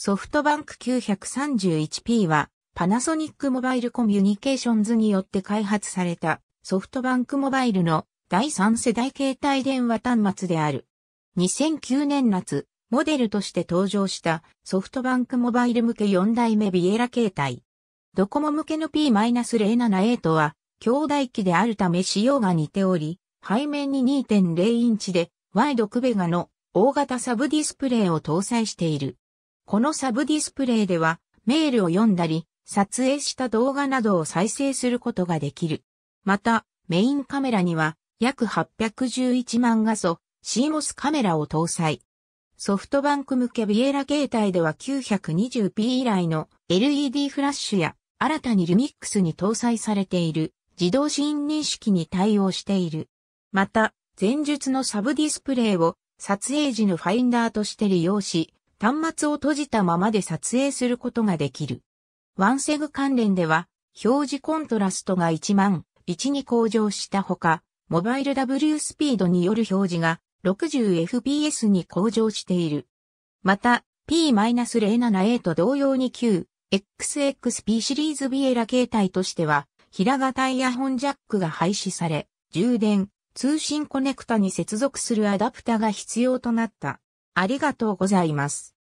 ソフトバンク 931P は、パナソニックモバイルコミュニケーションズによって開発されたソフトバンクモバイルの第3世代携帯電話端末である。2009年夏、モデルとして登場したソフトバンクモバイル向け4代目ビエラ携帯。ドコモ向けの P-07A とは兄弟機であるため仕様が似ており、背面に2.0インチでワイドクベガの大型サブディスプレイを搭載している。このサブディスプレイでは、メールを読んだり、撮影した動画などを再生することができる。また、メインカメラには、約811万画素、CMOS カメラを搭載。ソフトバンク向けビエラ携帯では 920p 以来の LED フラッシュや新たにルミックスに搭載されている自動ーン認識に対応している。また、前述のサブディスプレイを撮影時のファインダーとして利用し、端末を閉じたままで撮影することができる。ワンセグ関連では、表示コントラストが1万1に向上したほか、モバイル W スピードによる表示が 60fps に向上している。また、P-07A と同様に q、x x p シリーズビエラ形態としては、平型イヤホンジャックが廃止され、充電、通信コネクタに接続するアダプタが必要となった。ありがとうございます。